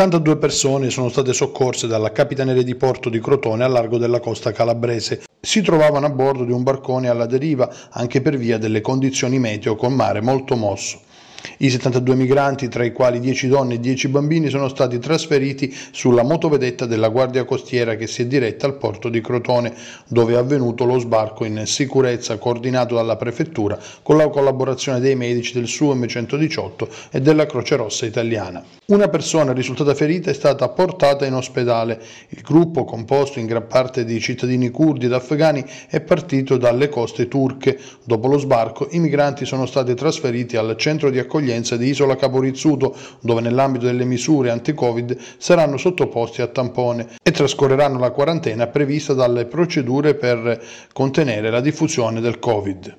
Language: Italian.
82 persone sono state soccorse dalla Capitaneria di Porto di Crotone a largo della costa calabrese. Si trovavano a bordo di un barcone alla deriva anche per via delle condizioni meteo con mare molto mosso. I 72 migranti, tra i quali 10 donne e 10 bambini, sono stati trasferiti sulla motovedetta della Guardia Costiera che si è diretta al porto di Crotone, dove è avvenuto lo sbarco in sicurezza coordinato dalla Prefettura con la collaborazione dei medici del SUM 118 e della Croce Rossa italiana. Una persona risultata ferita è stata portata in ospedale. Il gruppo, composto in gran parte di cittadini curdi ed afghani, è partito dalle coste turche. Dopo lo sbarco, i migranti sono stati trasferiti al centro di accoglienza accoglienza di Isola Caporizzuto, dove nell'ambito delle misure anti-Covid saranno sottoposti a tampone e trascorreranno la quarantena prevista dalle procedure per contenere la diffusione del Covid.